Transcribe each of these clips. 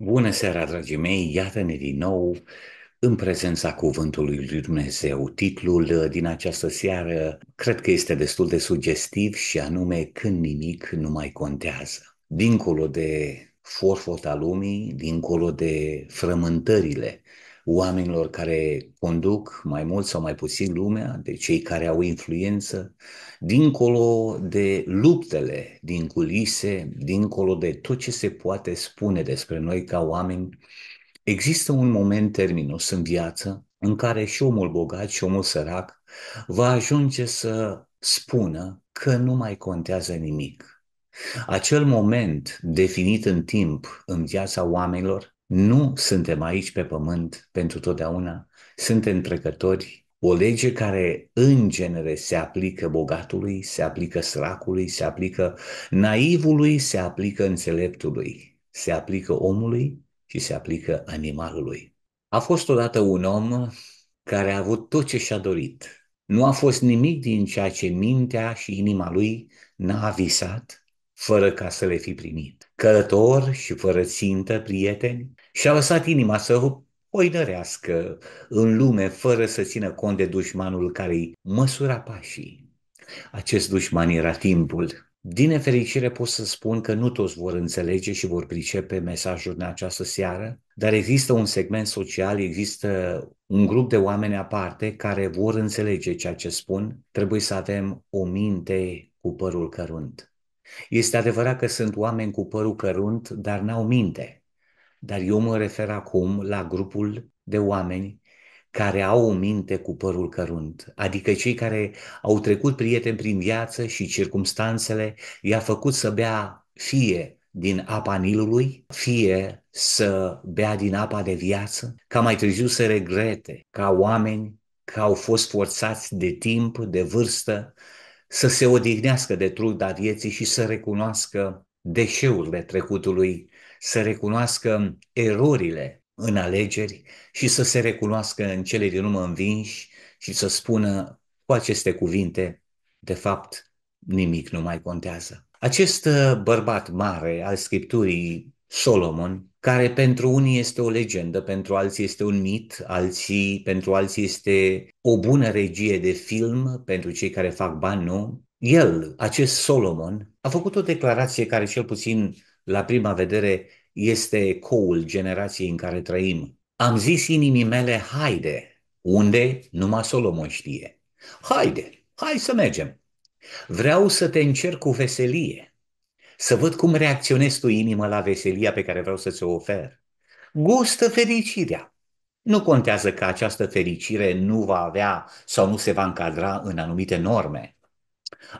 Bună seara, dragii mei! Iată-ne din nou în prezența cuvântului lui Dumnezeu. Titlul uh, din această seară cred că este destul de sugestiv și anume Când nimic nu mai contează. Dincolo de forfota lumii, dincolo de frământările oamenilor care conduc mai mult sau mai puțin lumea, de cei care au influență, dincolo de luptele din culise, dincolo de tot ce se poate spune despre noi ca oameni, există un moment terminus în viață în care și omul bogat și omul sărac va ajunge să spună că nu mai contează nimic. Acel moment definit în timp în viața oamenilor nu suntem aici pe pământ pentru totdeauna, suntem trecători. O lege care în genere se aplică bogatului, se aplică săracului, se aplică naivului, se aplică înțeleptului, se aplică omului și se aplică animalului. A fost odată un om care a avut tot ce și-a dorit. Nu a fost nimic din ceea ce mintea și inima lui n-a visat fără ca să le fi primit călător și fără țintă, prieteni, și-a lăsat inima să oinărească în lume fără să țină cont de dușmanul care îi măsura pașii. Acest dușman era timpul. Din nefericire pot să spun că nu toți vor înțelege și vor pricepe mesajul în această seară, dar există un segment social, există un grup de oameni aparte care vor înțelege ceea ce spun. Trebuie să avem o minte cu părul cărunt. Este adevărat că sunt oameni cu părul cărunt, dar n-au minte. Dar eu mă refer acum la grupul de oameni care au o minte cu părul cărunt, adică cei care au trecut prieteni prin viață și circumstanțele i-a făcut să bea fie din apa Nilului, fie să bea din apa de viață, ca mai târziu să regrete ca oameni că au fost forțați de timp, de vârstă, să se odihnească de truda vieții și să recunoască deșeurile trecutului, să recunoască erorile în alegeri și să se recunoască în cele din urmă învinși și să spună cu aceste cuvinte, de fapt, nimic nu mai contează. Acest uh, bărbat mare al Scripturii Solomon, care pentru unii este o legendă, pentru alții este un mit, alții, pentru alții este o bună regie de film, pentru cei care fac bani, nu? El, acest Solomon, a făcut o declarație care cel puțin la prima vedere este ecoul generației în care trăim. Am zis inimii mele, haide, unde numai Solomon știe. Haide, hai să mergem. Vreau să te încerc cu veselie să văd cum reacționezi tu inimă la veselia pe care vreau să ți-o ofer. Gustă fericirea. Nu contează că această fericire nu va avea sau nu se va încadra în anumite norme.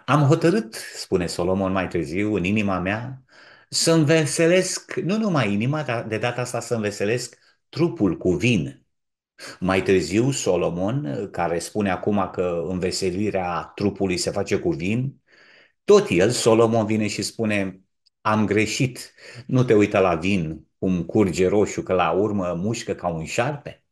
Am hotărât, spune Solomon mai târziu, în inima mea, să înveselesc nu numai inima, dar de data asta să înveselesc trupul cu vin. Mai târziu, Solomon, care spune acum că înveselirea trupului se face cu vin, tot el, Solomon, vine și spune, am greșit, nu te uita la vin cum curge roșu, că la urmă mușcă ca un șarpe.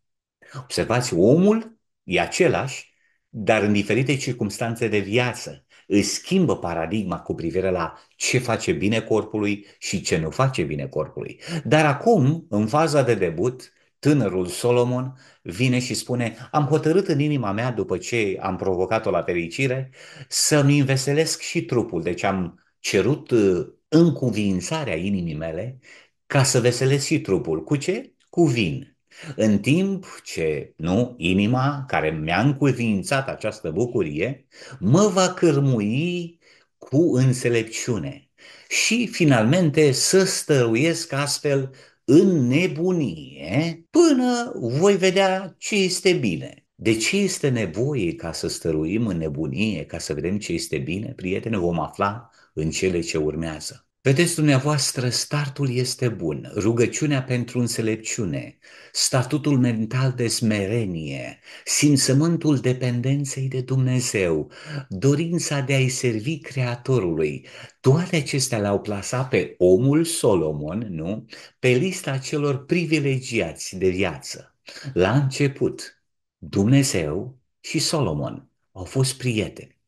Observați, omul e același, dar în diferite circunstanțe de viață. își schimbă paradigma cu privire la ce face bine corpului și ce nu face bine corpului. Dar acum, în faza de debut, tânărul Solomon vine și spune, am hotărât în inima mea, după ce am provocat-o la fericire, să-mi înveselesc și trupul. Deci am cerut uh, încuvințarea inimii mele ca să veselesc și trupul. Cu ce? Cu vin. În timp ce, nu, inima care mi-a încuvințat această bucurie, mă va cărmui cu înțelepciune și finalmente să stăruiesc astfel în nebunie până voi vedea ce este bine. De ce este nevoie ca să stăruim în nebunie, ca să vedem ce este bine? Prietene, vom afla în cele ce urmează. Vedeți dumneavoastră, startul este bun, rugăciunea pentru înțelepciune, statutul mental de smerenie, simțământul dependenței de Dumnezeu, dorința de a-i servi Creatorului, toate acestea le-au plasat pe omul Solomon, nu? Pe lista celor privilegiați de viață. La început, Dumnezeu și Solomon au fost prieteni.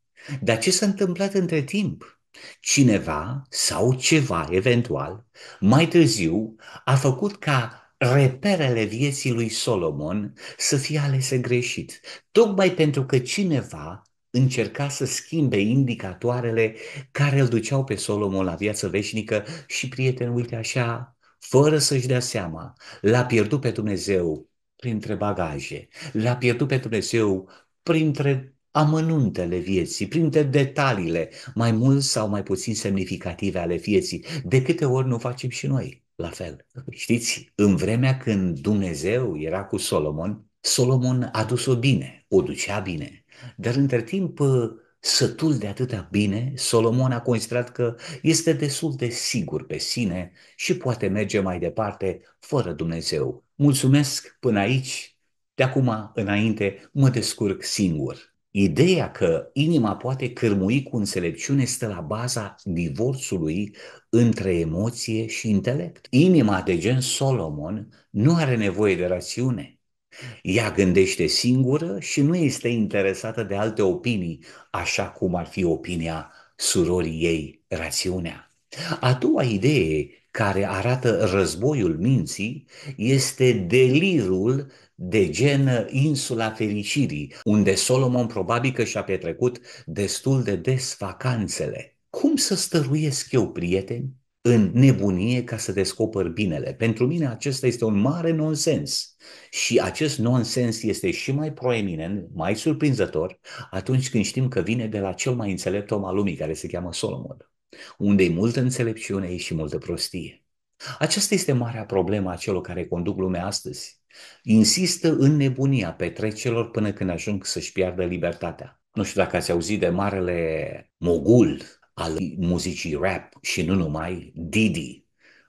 Dar ce s-a întâmplat între timp? Cineva sau ceva, eventual, mai târziu a făcut ca reperele vieții lui Solomon să fie alese greșit, tocmai pentru că cineva încerca să schimbe indicatoarele care îl duceau pe Solomon la viață veșnică și, prieten, uite așa, fără să-și dea seama, l-a pierdut pe Dumnezeu printre bagaje, l-a pierdut pe Dumnezeu printre amănuntele vieții, printre detaliile mai mult sau mai puțin semnificative ale vieții. De câte ori nu facem și noi la fel. Știți, în vremea când Dumnezeu era cu Solomon, Solomon a dus-o bine, o ducea bine. Dar între timp, uh, sătul de atâta bine, Solomon a considerat că este destul de sigur pe sine și poate merge mai departe fără Dumnezeu. Mulțumesc până aici, de acum înainte mă descurc singur. Ideea că inima poate cărmui cu înțelepciune stă la baza divorțului între emoție și intelect. Inima de gen Solomon nu are nevoie de rațiune. Ea gândește singură și nu este interesată de alte opinii, așa cum ar fi opinia surorii ei, rațiunea. A doua idee care arată războiul minții este delirul de gen insula fericirii, unde Solomon probabil că și-a petrecut destul de des vacanțele. Cum să stăruiesc eu, prieteni, în nebunie ca să descoper binele? Pentru mine acesta este un mare nonsens. Și acest nonsens este și mai proeminent, mai surprinzător, atunci când știm că vine de la cel mai înțelept om al lumii, care se cheamă Solomon, unde e multă înțelepciune și multă prostie. Aceasta este marea problemă a celor care conduc lumea astăzi insistă în nebunia petrecerilor până când ajung să-și piardă libertatea. Nu știu dacă ați auzit de marele mogul al muzicii rap și nu numai, Didi,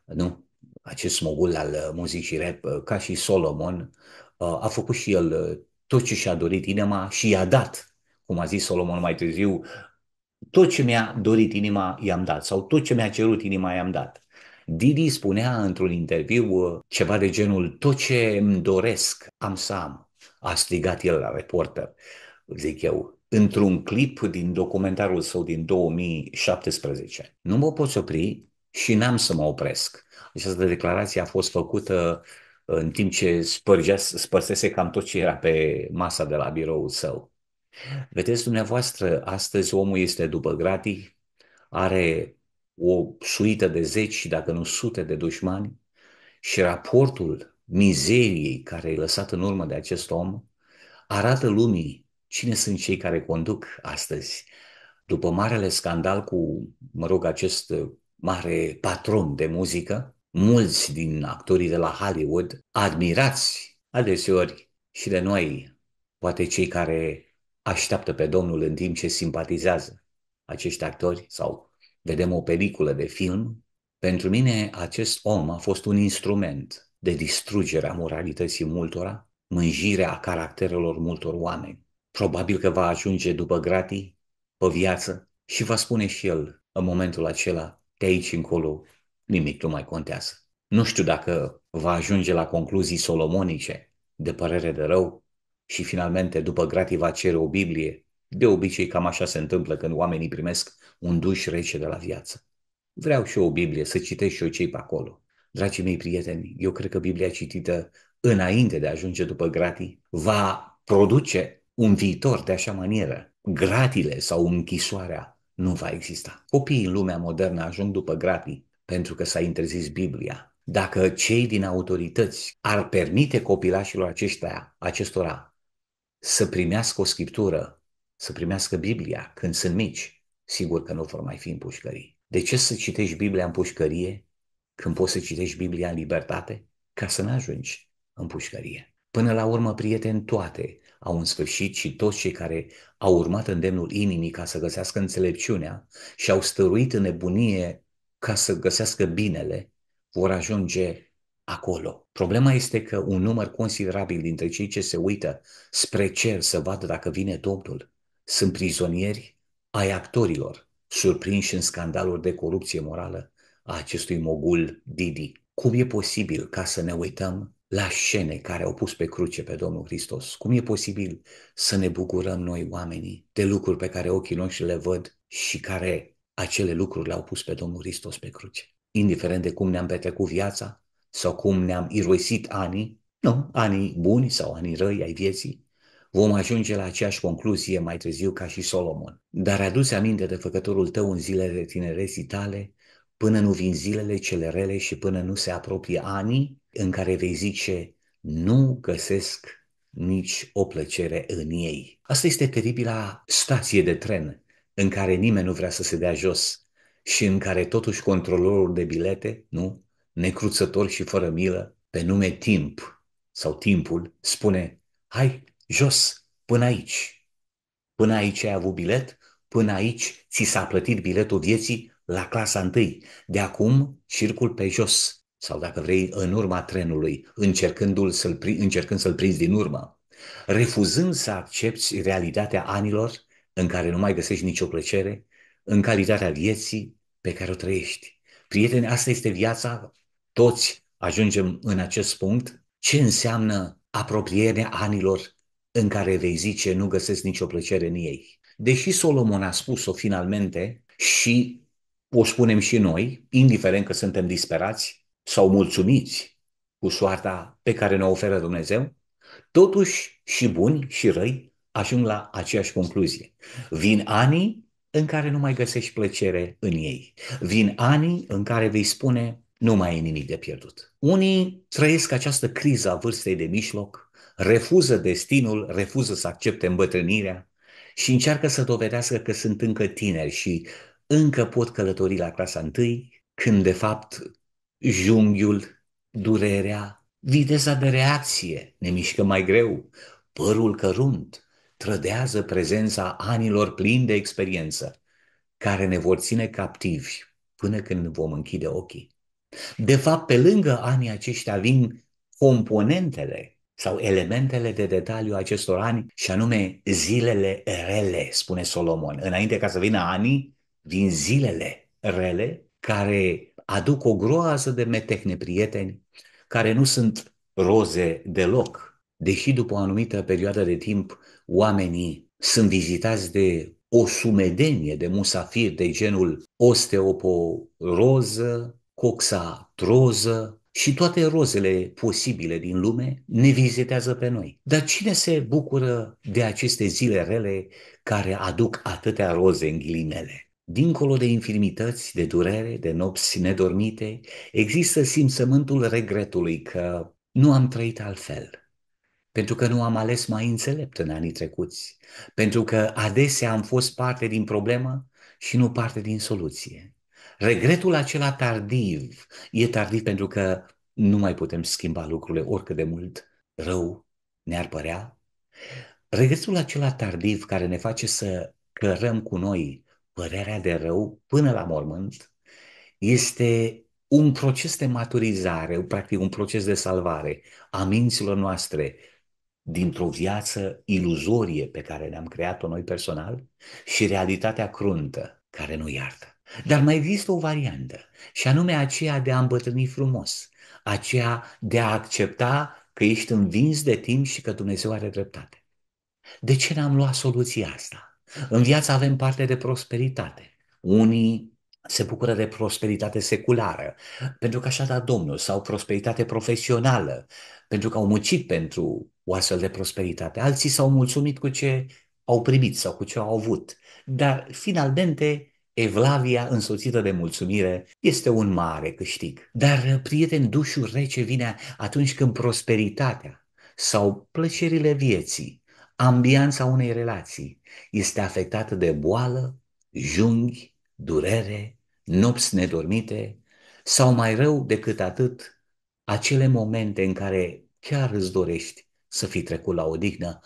nu? Acest mogul al muzicii rap, uh, ca și Solomon, uh, a făcut și el uh, tot ce și-a dorit inima și i-a dat, cum a zis Solomon mai târziu, tot ce mi-a dorit inima i-am dat sau tot ce mi-a cerut inima i-am dat. Didi spunea într-un interviu uh, ceva de genul tot ce îmi doresc am să am, a strigat el la reporter, zic eu, într-un clip din documentarul său din 2017. Nu mă pot opri și n-am să mă opresc. Această declarație a fost făcută uh, în timp ce spărgea, spărsese cam tot ce era pe masa de la biroul său. Vedeți dumneavoastră, astăzi omul este după gratii, are o suită de zeci și dacă nu sute de dușmani și raportul mizeriei care e lăsat în urmă de acest om arată lumii cine sunt cei care conduc astăzi. După marele scandal cu, mă rog, acest mare patron de muzică, mulți din actorii de la Hollywood, admirați adeseori și de noi, poate cei care așteaptă pe Domnul în timp ce simpatizează acești actori sau vedem o peliculă de film, pentru mine acest om a fost un instrument de distrugere a moralității multora, mânjirea caracterelor multor oameni. Probabil că va ajunge după gratii, pe viață și va spune și el în momentul acela, de aici încolo nimic nu mai contează. Nu știu dacă va ajunge la concluzii solomonice de părere de rău și finalmente după gratii va cere o Biblie de obicei cam așa se întâmplă când oamenii primesc un duș rece de la viață. Vreau și eu o Biblie, să citesc și eu cei pe acolo. Dragii mei prieteni, eu cred că Biblia citită înainte de a ajunge după gratii va produce un viitor de așa manieră. Gratile sau închisoarea nu va exista. Copiii în lumea modernă ajung după gratii pentru că s-a interzis Biblia. Dacă cei din autorități ar permite copilașilor aceștia, acestora să primească o scriptură să primească Biblia când sunt mici, sigur că nu vor mai fi în pușcării. De ce să citești Biblia în pușcărie când poți să citești Biblia în libertate? Ca să nu ajungi în pușcărie. Până la urmă, prieteni, toate au în sfârșit și toți cei care au urmat îndemnul inimii ca să găsească înțelepciunea și au stăruit în nebunie ca să găsească binele, vor ajunge acolo. Problema este că un număr considerabil dintre cei ce se uită spre cer să vadă dacă vine Domnul sunt prizonieri ai actorilor, surprinși în scandaluri de corupție morală a acestui mogul Didi. Cum e posibil ca să ne uităm la scene care au pus pe cruce pe Domnul Hristos? Cum e posibil să ne bucurăm noi oamenii de lucruri pe care ochii noștri le văd și care acele lucruri le-au pus pe Domnul Hristos pe cruce? Indiferent de cum ne-am petrecut viața sau cum ne-am irosit anii, nu, anii buni sau anii răi ai vieții, Vom ajunge la aceeași concluzie mai târziu ca și Solomon. Dar adus aminte de făcătorul tău în zilele tinereții tale, până nu vin zilele cele rele și până nu se apropie anii în care vei zice, nu găsesc nici o plăcere în ei. Asta este teribila stație de tren în care nimeni nu vrea să se dea jos și în care totuși controlorul de bilete, nu, necruțător și fără milă, pe nume timp sau timpul, spune, hai, jos, până aici. Până aici ai avut bilet, până aici ți s-a plătit biletul vieții la clasa întâi. De acum, circul pe jos, sau dacă vrei, în urma trenului, încercându-l să-l pri- încercând să-l prinzi din urmă. Refuzând să accepti realitatea anilor în care nu mai găsești nicio plăcere, în calitatea vieții pe care o trăiești. Prieteni, asta este viața, toți ajungem în acest punct. Ce înseamnă apropierea anilor în care vei zice nu găsesc nicio plăcere în ei. Deși Solomon a spus-o finalmente și o spunem și noi, indiferent că suntem disperați sau mulțumiți cu soarta pe care ne oferă Dumnezeu, totuși și buni și răi ajung la aceeași concluzie. Vin anii în care nu mai găsești plăcere în ei. Vin anii în care vei spune nu mai e nimic de pierdut. Unii trăiesc această criză a vârstei de mijloc, refuză destinul, refuză să accepte îmbătrânirea și încearcă să dovedească că sunt încă tineri și încă pot călători la clasa întâi, când de fapt junghiul, durerea, viteza de reacție ne mișcă mai greu, părul cărunt trădează prezența anilor plini de experiență, care ne vor ține captivi până când vom închide ochii. De fapt, pe lângă anii aceștia vin componentele sau elementele de detaliu acestor ani, și anume zilele rele, spune Solomon. Înainte ca să vină anii, vin zilele rele care aduc o groază de metehne prieteni, care nu sunt roze deloc, deși după o anumită perioadă de timp oamenii sunt vizitați de o sumedenie de musafiri de genul osteoporoză, coxatroză, și toate rozele posibile din lume ne vizitează pe noi. Dar cine se bucură de aceste zile rele care aduc atâtea roze în ghilimele? Dincolo de infirmități, de durere, de nopți nedormite, există simțământul regretului că nu am trăit altfel, pentru că nu am ales mai înțelept în anii trecuți, pentru că adesea am fost parte din problemă și nu parte din soluție. Regretul acela tardiv e tardiv pentru că nu mai putem schimba lucrurile oricât de mult rău ne-ar părea. Regretul acela tardiv care ne face să cărăm cu noi părerea de rău până la mormânt este un proces de maturizare, practic un proces de salvare a minților noastre dintr-o viață iluzorie pe care ne-am creat-o noi personal și realitatea cruntă care nu iartă. Dar mai există o variantă, și anume aceea de a îmbătrâni frumos, aceea de a accepta că ești învins de timp și că Dumnezeu are dreptate. De ce n-am luat soluția asta? În viață avem parte de prosperitate. Unii se bucură de prosperitate seculară, pentru că așa da Domnul, sau prosperitate profesională, pentru că au muncit pentru o astfel de prosperitate. Alții s-au mulțumit cu ce au primit sau cu ce au avut, dar finalmente Evlavia însoțită de mulțumire este un mare câștig. Dar, prieten, dușul rece vine atunci când prosperitatea sau plăcerile vieții, ambianța unei relații, este afectată de boală, junghi, durere, nopți nedormite sau mai rău decât atât, acele momente în care chiar îți dorești să fii trecut la odihnă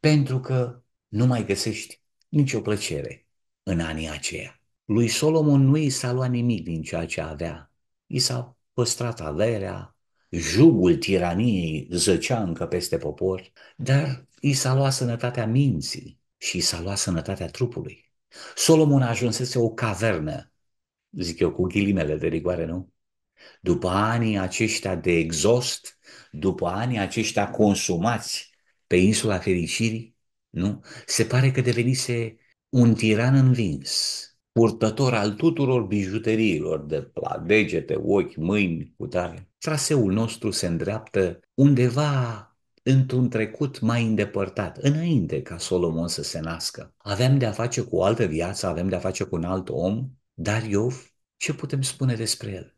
pentru că nu mai găsești nicio plăcere în anii aceia. Lui Solomon nu i s-a luat nimic din ceea ce avea. I s-a păstrat averea, jugul tiraniei zăcea încă peste popor, dar i s-a luat sănătatea minții și i s-a luat sănătatea trupului. Solomon ajunsese o cavernă, zic eu cu ghilimele de rigoare, nu? După anii aceștia de exhaust, după anii aceștia consumați pe insula fericirii, nu? Se pare că devenise un tiran învins, purtător al tuturor bijuteriilor de la degete, ochi, mâini, cutare. Traseul nostru se îndreaptă undeva într-un trecut mai îndepărtat, înainte ca Solomon să se nască. Avem de-a face cu o altă viață, avem de-a face cu un alt om, dar Iov, ce putem spune despre el?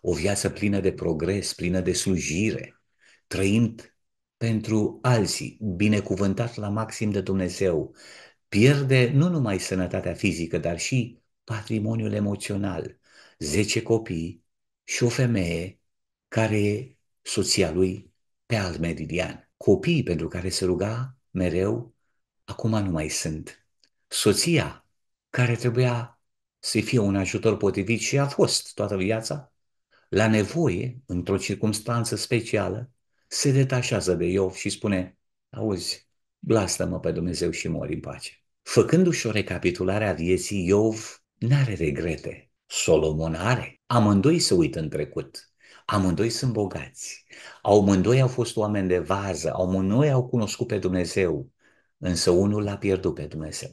O viață plină de progres, plină de slujire, trăind pentru alții, binecuvântat la maxim de Dumnezeu, pierde nu numai sănătatea fizică, dar și patrimoniul emoțional. Zece copii și o femeie care e soția lui pe alt meridian. Copiii pentru care se ruga mereu, acum nu mai sunt. Soția care trebuia să fie un ajutor potrivit și a fost toată viața, la nevoie, într-o circunstanță specială, se detașează de Iov și spune, auzi, blastă mă pe Dumnezeu și mori în pace. Făcându-și o recapitulare a vieții, Iov n-are regrete. Solomon are. Amândoi se uită în trecut. Amândoi sunt bogați. Amândoi au fost oameni de vază. Amândoi au cunoscut pe Dumnezeu. Însă unul l-a pierdut pe Dumnezeu.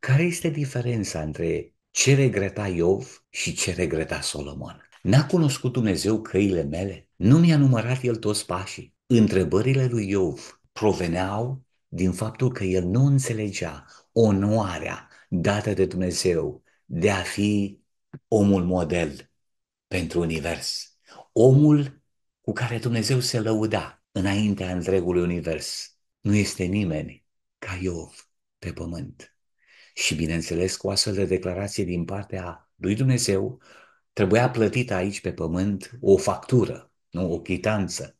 Care este diferența între ce regreta Iov și ce regreta Solomon? N-a cunoscut Dumnezeu căile mele? Nu mi-a numărat el toți pașii? Întrebările lui Iov proveneau din faptul că el nu înțelegea onoarea dată de Dumnezeu de a fi omul model pentru univers. Omul cu care Dumnezeu se lăuda înaintea întregului univers. Nu este nimeni ca Iov pe pământ. Și bineînțeles cu astfel de declarație din partea lui Dumnezeu trebuia plătită aici pe pământ o factură, nu o chitanță,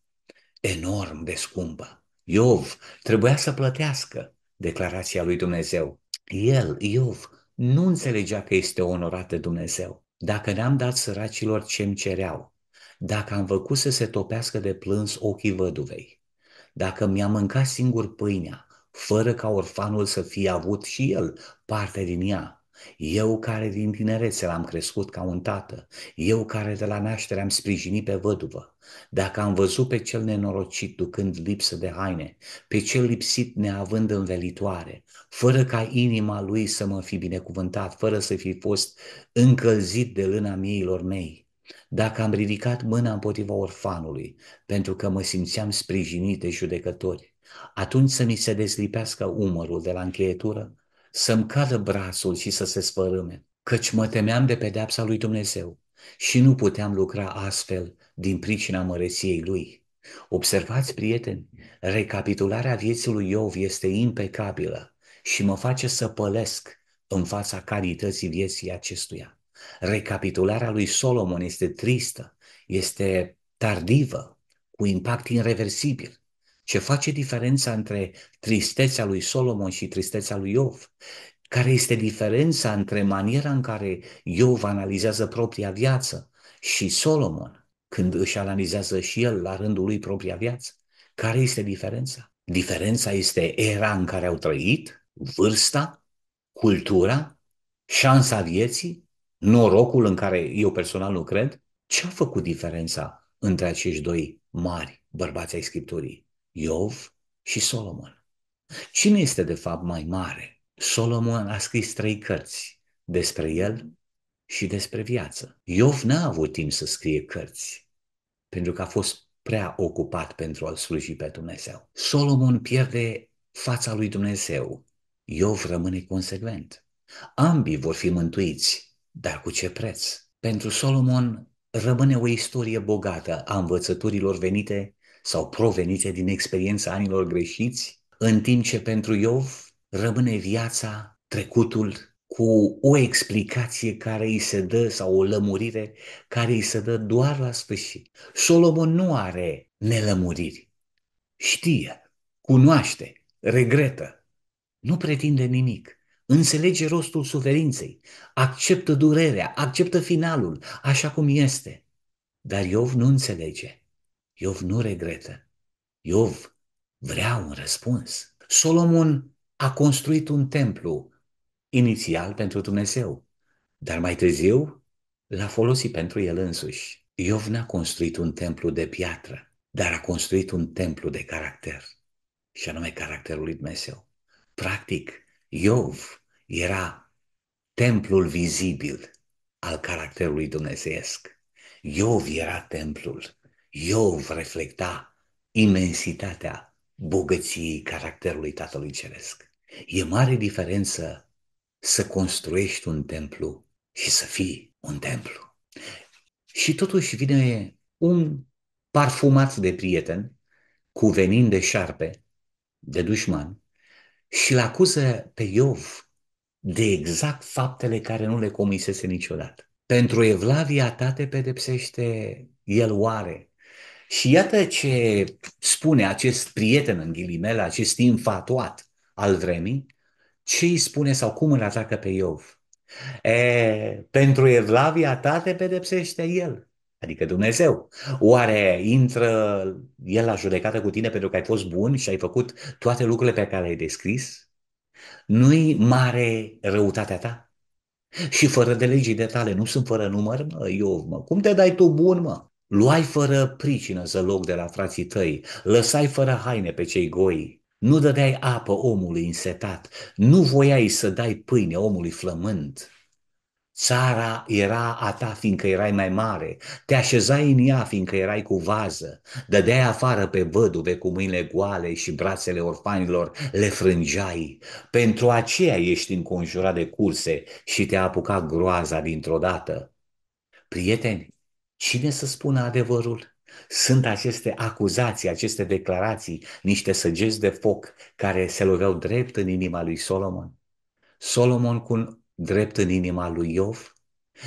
enorm de scumpă. Iov trebuia să plătească declarația lui Dumnezeu. El, Iov, nu înțelegea că este onorat de Dumnezeu. Dacă ne-am dat săracilor ce îmi cereau, dacă am făcut să se topească de plâns ochii văduvei, dacă mi-am mâncat singur pâinea, fără ca orfanul să fie avut și el parte din ea, eu care din tinerețe l-am crescut ca un tată, eu care de la naștere am sprijinit pe văduvă, dacă am văzut pe cel nenorocit ducând lipsă de haine, pe cel lipsit neavând învelitoare, fără ca inima lui să mă fi binecuvântat, fără să fi fost încălzit de lâna mieilor mei, dacă am ridicat mâna împotriva orfanului, pentru că mă simțeam sprijinit de judecători, atunci să mi se deslipească umărul de la încheietură să-mi cadă brațul și să se spărâme, căci mă temeam de pedeapsa lui Dumnezeu și nu puteam lucra astfel din pricina măreției lui. Observați, prieteni, recapitularea vieții lui Iov este impecabilă și mă face să pălesc în fața calității vieții acestuia. Recapitularea lui Solomon este tristă, este tardivă, cu impact irreversibil ce face diferența între tristețea lui Solomon și tristețea lui Iov, care este diferența între maniera în care Iov analizează propria viață și Solomon, când își analizează și el la rândul lui propria viață. Care este diferența? Diferența este era în care au trăit, vârsta, cultura, șansa vieții, norocul în care eu personal nu cred. Ce a făcut diferența între acești doi mari bărbați ai Scripturii? Iov și Solomon. Cine este de fapt mai mare? Solomon a scris trei cărți despre el și despre viață. Iov n-a avut timp să scrie cărți, pentru că a fost prea ocupat pentru a-L sluji pe Dumnezeu. Solomon pierde fața lui Dumnezeu. Iov rămâne consecvent. Ambii vor fi mântuiți, dar cu ce preț? Pentru Solomon rămâne o istorie bogată a învățăturilor venite sau provenite din experiența anilor greșiți, în timp ce pentru Iov rămâne viața, trecutul, cu o explicație care îi se dă sau o lămurire care îi se dă doar la sfârșit. Solomon nu are nelămuriri. Știe, cunoaște, regretă, nu pretinde nimic înțelege rostul suferinței, acceptă durerea, acceptă finalul, așa cum este. Dar Iov nu înțelege. Iov nu regretă. Iov vrea un răspuns. Solomon a construit un templu inițial pentru Dumnezeu, dar mai târziu l-a folosit pentru el însuși. Iov n-a construit un templu de piatră, dar a construit un templu de caracter, și anume caracterul lui Dumnezeu. Practic, Iov era templul vizibil al caracterului dumnezeiesc. Iov era templul Iov reflecta imensitatea bogăției caracterului Tatălui Ceresc. E mare diferență să construiești un templu și să fii un templu. Și totuși vine un parfumat de prieten cu venin de șarpe, de dușman, și îl acuză pe Iov de exact faptele care nu le comisese niciodată. Pentru Evlavia ta te pedepsește el oare și iată ce spune acest prieten în ghilimele, acest infatuat al vremii, ce îi spune sau cum îl atacă pe Iov. E, pentru evlavia ta te pedepsește el, adică Dumnezeu. Oare intră el la judecată cu tine pentru că ai fost bun și ai făcut toate lucrurile pe care le-ai descris? Nu-i mare răutatea ta? Și fără de de tale, nu sunt fără număr, mă, Iov, mă. Cum te dai tu bun, mă? Luai fără pricină zălog de la frații tăi, lăsai fără haine pe cei goi, nu dădeai apă omului însetat, nu voiai să dai pâine omului flământ. Țara era a ta fiindcă erai mai mare, te așezai în ea fiindcă erai cu vază, dădeai afară pe văduve cu mâinile goale și brațele orfanilor le frângeai. Pentru aceea ești înconjurat de curse și te-a apucat groaza dintr-o dată. Prieteni, Cine să spună adevărul? Sunt aceste acuzații, aceste declarații, niște săgeți de foc care se loveau drept în inima lui Solomon. Solomon cu drept în inima lui Iov.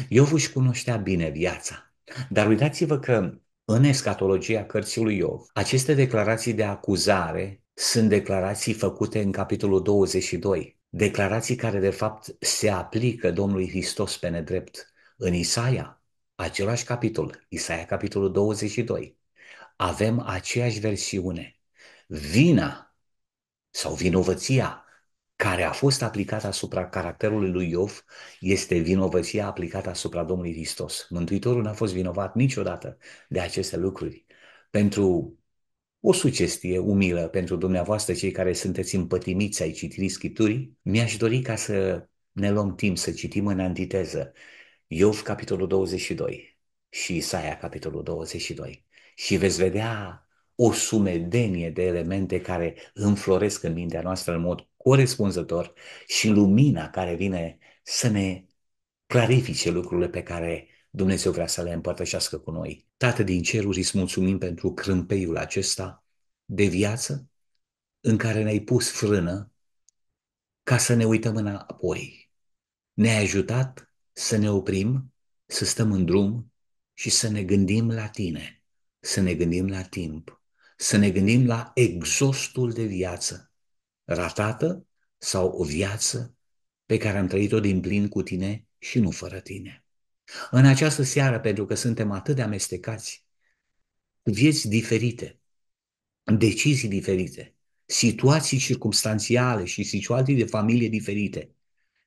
Iov își cunoștea bine viața. Dar uitați-vă că în escatologia cărții lui Iov, aceste declarații de acuzare sunt declarații făcute în capitolul 22, declarații care de fapt se aplică Domnului Hristos pe nedrept. În Isaia, același capitol, Isaia capitolul 22, avem aceeași versiune. Vina sau vinovăția care a fost aplicată asupra caracterului lui Iov este vinovăția aplicată asupra Domnului Hristos. Mântuitorul n-a fost vinovat niciodată de aceste lucruri. Pentru o sugestie umilă pentru dumneavoastră, cei care sunteți împătimiți ai citirii Scripturii, mi-aș dori ca să ne luăm timp să citim în antiteză Iov, capitolul 22 și Isaia, capitolul 22. Și veți vedea o sumedenie de elemente care înfloresc în mintea noastră în mod corespunzător și lumina care vine să ne clarifice lucrurile pe care Dumnezeu vrea să le împărtășească cu noi. Tată din ceruri, îți mulțumim pentru crâmpeiul acesta de viață în care ne-ai pus frână ca să ne uităm înapoi. Ne-ai ajutat să ne oprim, să stăm în drum și să ne gândim la tine, să ne gândim la timp, să ne gândim la exostul de viață, ratată sau o viață pe care am trăit-o din plin cu tine și nu fără tine. În această seară, pentru că suntem atât de amestecați, vieți diferite, decizii diferite, situații circumstanțiale și situații de familie diferite,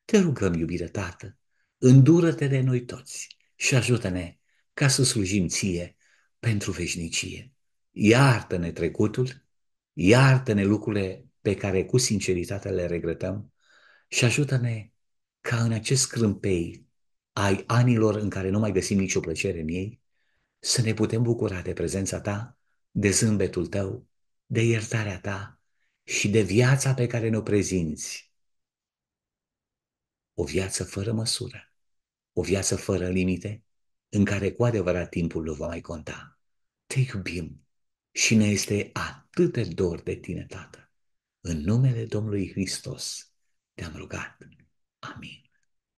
te rugăm, iubire Tată, îndură-te de noi toți și ajută-ne ca să slujim ție pentru veșnicie. Iartă-ne trecutul, iartă-ne lucrurile pe care cu sinceritate le regretăm și ajută-ne ca în acest crâmpei ai anilor în care nu mai găsim nicio plăcere în ei, să ne putem bucura de prezența ta, de zâmbetul tău, de iertarea ta și de viața pe care ne-o prezinți. O viață fără măsură o viață fără limite, în care cu adevărat timpul nu va mai conta. Te iubim și ne este atât de dor de tine, Tată. În numele Domnului Hristos te-am rugat. Amin.